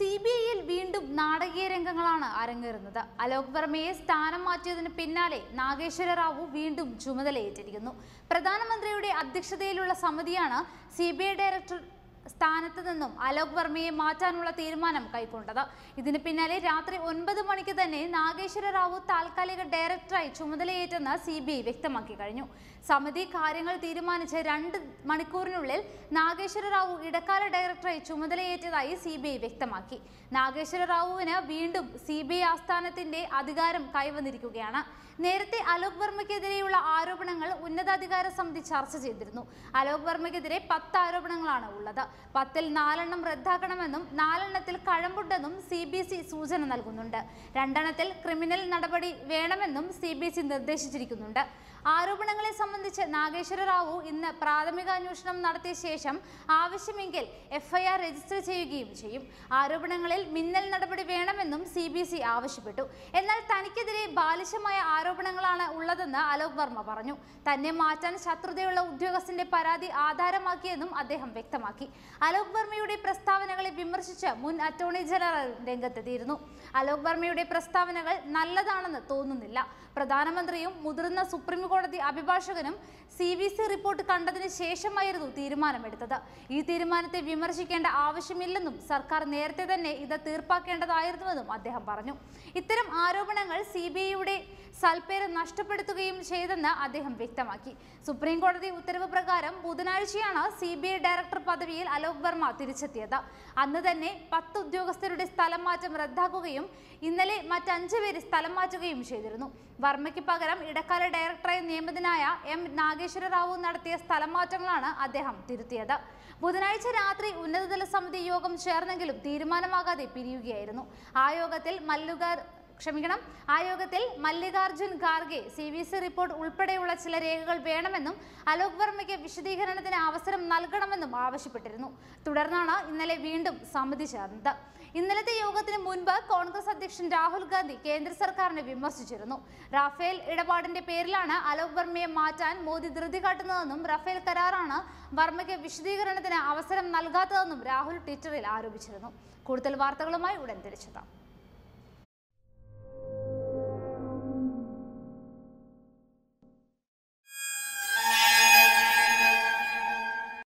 C B ഐയിൽ വീണ്ടും നാടകീയ രംഗങ്ങളാണ് അരങ്ങേറുന്നത് അലോക് വർമ്മയെ സ്ഥാനം മാറ്റിയതിന് പിന്നാലെ നാഗേശ്വര റാവു വീണ്ടും ചുമതലയേറ്റിരിക്കുന്നു പ്രധാനമന്ത്രിയുടെ അധ്യക്ഷതയിലുള്ള സമിതിയാണ് സി ഡയറക്ടർ സ്ഥാനത്ത് നിന്നും അലോക് വർമ്മയെ മാറ്റാനുള്ള തീരുമാനം കൈക്കൊണ്ടത് ഇതിന് പിന്നാലെ രാത്രി ഒൻപത് മണിക്ക് തന്നെ നാഗേശ്വര റാവു താൽക്കാലിക ഡയറക്ടറായി ചുമതലയേറ്റെന്ന് സി ബി ഐ വ്യക്തമാക്കി കഴിഞ്ഞു സമിതി കാര്യങ്ങൾ തീരുമാനിച്ച് രണ്ട് മണിക്കൂറിനുള്ളിൽ നാഗേശ്വര റാവു ഇടക്കാല ഡയറക്ടറായി ചുമതലയേറ്റതായി സി ബി ഐ വ്യക്തമാക്കി നാഗേശ്വര റാവുവിന് വീണ്ടും സി ബി ഐ ആസ്ഥാനത്തിന്റെ അധികാരം കൈവന്നിരിക്കുകയാണ് നേരത്തെ അലോക് വർമ്മയ്ക്കെതിരെയുള്ള ആരോപണങ്ങൾ ഉന്നതാധികാര സമിതി ചർച്ച ചെയ്തിരുന്നു അലോക് വർമ്മയ്ക്കെതിരെ പത്ത് ആരോപണങ്ങളാണ് ഉള്ളത് പത്തിൽ നാലെണ്ണം റദ്ദാക്കണമെന്നും നാലെണ്ണത്തിൽ കഴമ്പുണ്ടെന്നും സി ബി സി സൂചന നൽകുന്നുണ്ട് രണ്ടെണ്ണത്തിൽ ക്രിമിനൽ നടപടി വേണമെന്നും സി ബി സി നിർദ്ദേശിച്ചിരിക്കുന്നുണ്ട് ആരോപണങ്ങളെ സംബന്ധിച്ച് നാഗേശ്വര റാവു ഇന്ന് പ്രാഥമിക അന്വേഷണം നടത്തിയ ശേഷം ആവശ്യമെങ്കിൽ എഫ്ഐആർ രജിസ്റ്റർ ചെയ്യുകയും ചെയ്യും ആരോപണങ്ങളിൽ മിന്നൽ നടപടി വേണമെന്നും സി ബി സി ആവശ്യപ്പെട്ടു എന്നാൽ തനിക്കെതിരെ ബാലിശമായ ആരോപണങ്ങളാണ് ഉള്ളതെന്ന് അലോക് വർമ്മ പറഞ്ഞു തന്നെ മാറ്റാൻ ശത്രുതയുള്ള ഉദ്യോഗസ്ഥന്റെ പരാതി ആധാരമാക്കിയെന്നും അദ്ദേഹം വ്യക്തമാക്കി അലോക് വർമ്മയുടെ പ്രസ്താവനകളെ വിമർശിച്ച് മുൻ അറ്റോർണി ജനറൽ രംഗത്തെത്തിയിരുന്നു അലോക് വർമ്മയുടെ പ്രസ്താവനകൾ നല്ലതാണെന്ന് തോന്നുന്നില്ല പ്രധാനമന്ത്രിയും മുതിർന്ന സുപ്രീം കോടതി അഭിഭാഷകനും സി വി സി റിപ്പോർട്ട് കണ്ടതിന് ശേഷമായിരുന്നു തീരുമാനമെടുത്തത് ഈ തീരുമാനത്തെ വിമർശിക്കേണ്ട ആവശ്യമില്ലെന്നും സർക്കാർ നേരത്തെ തന്നെ ഇത് തീർപ്പാക്കേണ്ടതായിരുന്നുവെന്നും അദ്ദേഹം പറഞ്ഞു ഇത്തരം ആരോപണങ്ങൾ സി ബി ഐയുടെ സൽപ്പേരം നഷ്ടപ്പെടുത്തുകയും ചെയ്തെന്ന് അദ്ദേഹം വ്യക്തമാക്കി സുപ്രീം കോടതി ഉത്തരവ് പ്രകാരം ബുധനാഴ്ചയാണ് സി ബി ഐ ഡയറക്ടർ പദവിയിൽ അലോക് വർമ്മ തിരിച്ചെത്തിയത് അന്ന് തന്നെ പത്ത് ഉദ്യോഗസ്ഥരുടെ സ്ഥലം മാറ്റം റദ്ദാക്കുകയും ഇന്നലെ മറ്റഞ്ചു പേര് സ്ഥലം മാറ്റുകയും ചെയ്തിരുന്നു വർമ്മയ്ക്ക് പകരം ഇടക്കാല ഡയറക്ടറായി നിയമിതനായ എം നാഗേശ്വര റാവു നടത്തിയ സ്ഥലം മാറ്റങ്ങളാണ് അദ്ദേഹം തിരുത്തിയത് ബുധനാഴ്ച രാത്രി ഉന്നതതല സമിതി യോഗം ചേർന്നെങ്കിലും തീരുമാനമാകാതെ പിരിയുകയായിരുന്നു ആ യോഗത്തിൽ മല്ലുകാർ ക്ഷമിക്കണം ആ യോഗത്തിൽ Mallikarjun Kharge C V C report ഉൾപ്പെടെയുള്ള ചില രേഖകൾ വേണമെന്നും അലോക് വർമ്മയ്ക്ക് വിശദീകരണത്തിന് അവസരം നൽകണമെന്നും ആവശ്യപ്പെട്ടിരുന്നു തുടർന്നാണ് ഇന്നലെ വീണ്ടും സമിതി ചേർന്നത് ഇന്നലത്തെ യോഗത്തിന് മുൻപ് കോൺഗ്രസ് അധ്യക്ഷൻ രാഹുൽ ഗാന്ധി കേന്ദ്ര സർക്കാരിനെ വിമർശിച്ചിരുന്നു റാഫേൽ ഇടപാടിന്റെ പേരിലാണ് അലോക് വർമ്മയെ മാറ്റാൻ മോദി ധൃതി കാട്ടുന്നതെന്നും റഫേൽ കരാറാണ് വർമ്മയ്ക്ക് വിശദീകരണത്തിന് അവസരം നൽകാത്തതെന്നും രാഹുൽ ട്വിറ്ററിൽ ആരോപിച്ചിരുന്നു കൂടുതൽ വാർത്തകളുമായി ഉടൻ തിരിച്ചെത്താം